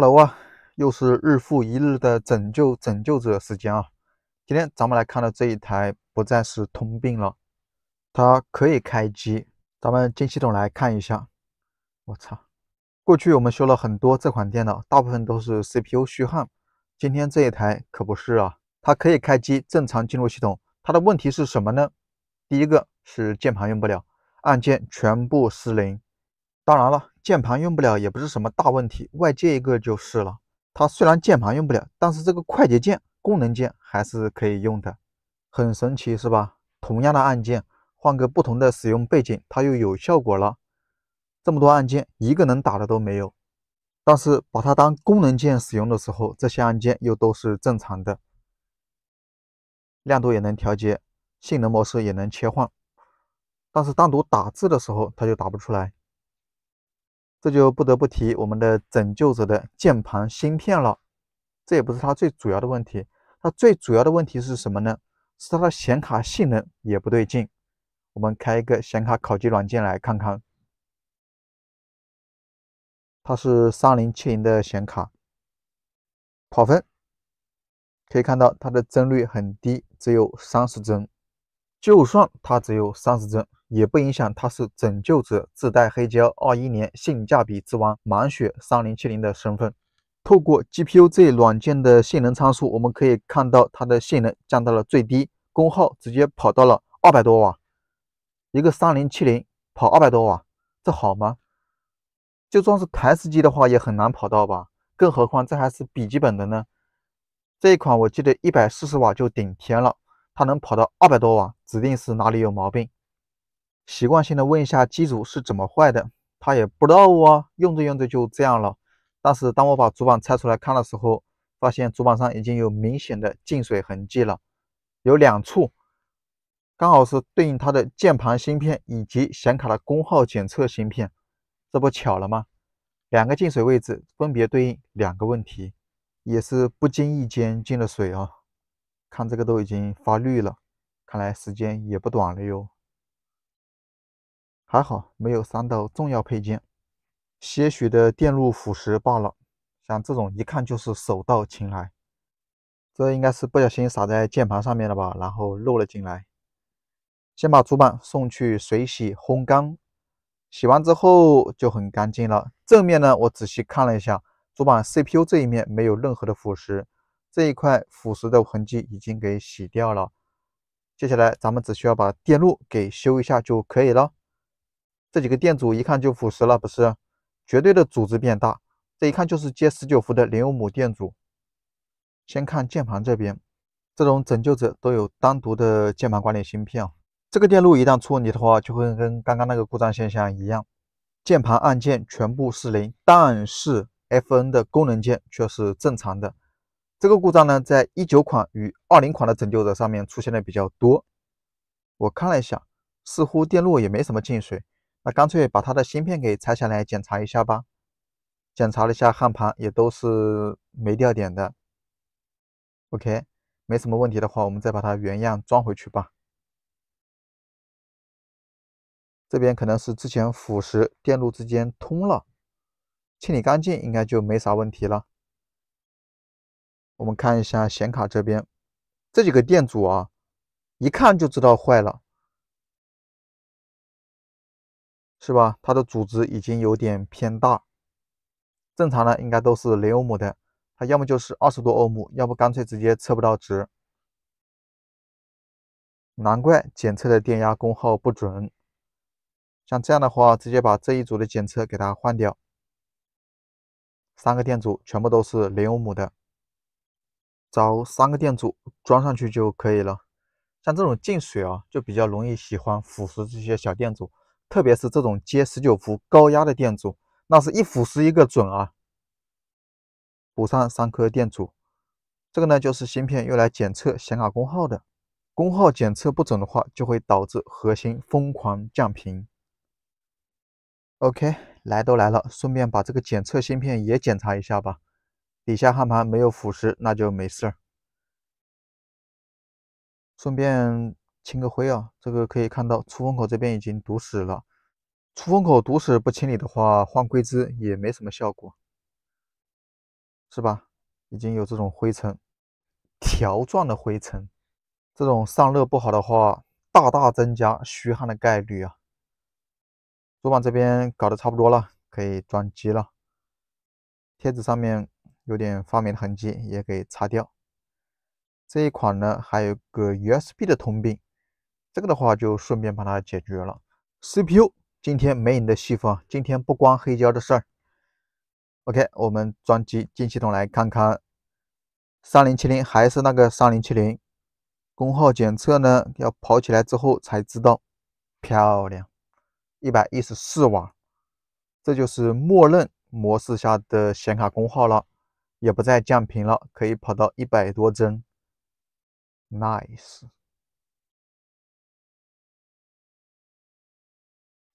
Hello 啊，又是日复一日的拯救拯救者时间啊！今天咱们来看的这一台不再是通病了，它可以开机，咱们进系统来看一下。我操，过去我们修了很多这款电脑，大部分都是 CPU 虚焊。今天这一台可不是啊，它可以开机，正常进入系统。它的问题是什么呢？第一个是键盘用不了，按键全部失灵。当然了，键盘用不了也不是什么大问题，外接一个就是了。它虽然键盘用不了，但是这个快捷键、功能键还是可以用的，很神奇，是吧？同样的按键，换个不同的使用背景，它又有效果了。这么多按键，一个能打的都没有，但是把它当功能键使用的时候，这些按键又都是正常的，亮度也能调节，性能模式也能切换，但是单独打字的时候，它就打不出来。这就不得不提我们的拯救者的键盘芯片了，这也不是它最主要的问题，它最主要的问题是什么呢？是它的显卡性能也不对劲。我们开一个显卡考级软件来看看，它是3070的显卡，跑分可以看到它的帧率很低，只有三十帧，就算它只有三十帧。也不影响它是拯救者自带黑胶二一年性价比之王满血三零七零的身份。透过 G P U Z 软件的性能参数，我们可以看到它的性能降到了最低，功耗直接跑到了二百多瓦。一个三零七零跑二百多瓦，这好吗？就算是台式机的话也很难跑到吧，更何况这还是笔记本的呢。这一款我记得一百四十瓦就顶天了，它能跑到二百多瓦，指定是哪里有毛病。习惯性的问一下机主是怎么坏的，他也不知道啊，用着用着就这样了。但是当我把主板拆出来看的时候，发现主板上已经有明显的进水痕迹了，有两处，刚好是对应它的键盘芯片以及显卡的功耗检测芯片。这不巧了吗？两个进水位置分别对应两个问题，也是不经意间进了水啊。看这个都已经发绿了，看来时间也不短了哟。还好没有伤到重要配件，些许的电路腐蚀罢了。像这种一看就是手到擒来，这应该是不小心洒在键盘上面了吧，然后漏了进来。先把主板送去水洗烘干，洗完之后就很干净了。正面呢，我仔细看了一下，主板 CPU 这一面没有任何的腐蚀，这一块腐蚀的痕迹已经给洗掉了。接下来咱们只需要把电路给修一下就可以了。这几个电阻一看就腐蚀了，不是绝对的阻值变大，这一看就是接十九伏的零欧姆电阻。先看键盘这边，这种拯救者都有单独的键盘管理芯片，这个电路一旦出问题的话，就会跟刚刚那个故障现象一样，键盘按键全部失灵，但是 FN 的功能键却是正常的。这个故障呢，在一九款与二零款的拯救者上面出现的比较多。我看了一下，似乎电路也没什么进水。那干脆把它的芯片给拆下来检查一下吧。检查了一下焊盘，也都是没掉点的。OK，没什么问题的话，我们再把它原样装回去吧。这边可能是之前腐蚀电路之间通了，清理干净应该就没啥问题了。我们看一下显卡这边，这几个电阻啊，一看就知道坏了。是吧？它的阻值已经有点偏大，正常呢应该都是零欧姆的，它要么就是二十多欧姆，要不干脆直接测不到值。难怪检测的电压功耗不准。像这样的话，直接把这一组的检测给它换掉，三个电阻全部都是零欧姆的，找三个电阻装上去就可以了。像这种进水啊，就比较容易喜欢腐蚀这些小电阻。特别是这种接十九伏高压的电阻，那是一腐蚀一个准啊！补上三颗电阻。这个呢，就是芯片用来检测显卡功耗的。功耗检测不准的话，就会导致核心疯狂降频。OK，来都来了，顺便把这个检测芯片也检查一下吧。底下焊盘没有腐蚀，那就没事儿。顺便。清个灰啊，这个可以看到出风口这边已经堵死了。出风口堵死不清理的话，换硅脂也没什么效果，是吧？已经有这种灰尘条状的灰尘，这种散热不好的话，大大增加虚焊的概率啊。主板这边搞得差不多了，可以装机了。贴纸上面有点发霉的痕迹，也给擦掉。这一款呢，还有个 USB 的通病。这个的话就顺便把它解决了。CPU 今天没你的戏份，今天不光黑胶的事儿。OK，我们装机进系统来看看，三零七零还是那个三零七零，功耗检测呢要跑起来之后才知道。漂亮，一百一十四瓦，这就是默认模式下的显卡功耗了，也不再降频了，可以跑到一百多帧。Nice。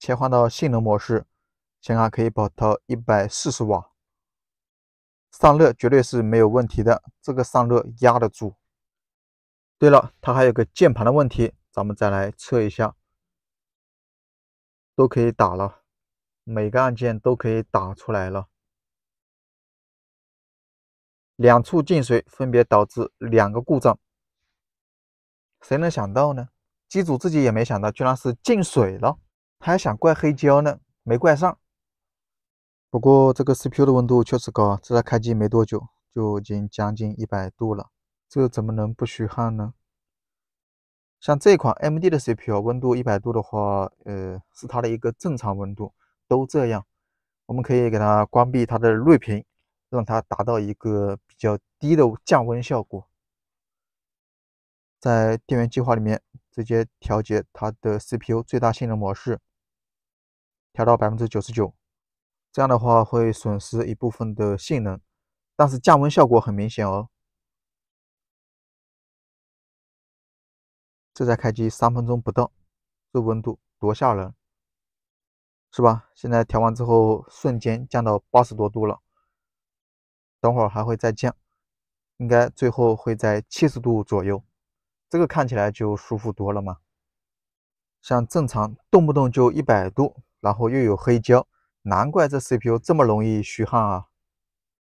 切换到性能模式，显卡可以跑到一百四十瓦，散热绝对是没有问题的，这个散热压得住。对了，它还有个键盘的问题，咱们再来测一下，都可以打了，每个按键都可以打出来了。两处进水分别导致两个故障，谁能想到呢？机主自己也没想到，居然是进水了。还想怪黑胶呢，没怪上。不过这个 CPU 的温度确实高，这才开机没多久就已经将近一百度了，这怎么能不虚汗呢？像这款 MD 的 CPU 温度一百度的话，呃，是它的一个正常温度，都这样。我们可以给它关闭它的睿频，让它达到一个比较低的降温效果。在电源计划里面直接调节它的 CPU 最大性能模式。调到百分之九十九，这样的话会损失一部分的性能，但是降温效果很明显哦。这才开机三分钟不到，这温度多吓人，是吧？现在调完之后，瞬间降到八十多度了，等会儿还会再降，应该最后会在七十度左右。这个看起来就舒服多了嘛，像正常动不动就一百度。然后又有黑胶，难怪这 CPU 这么容易虚焊啊！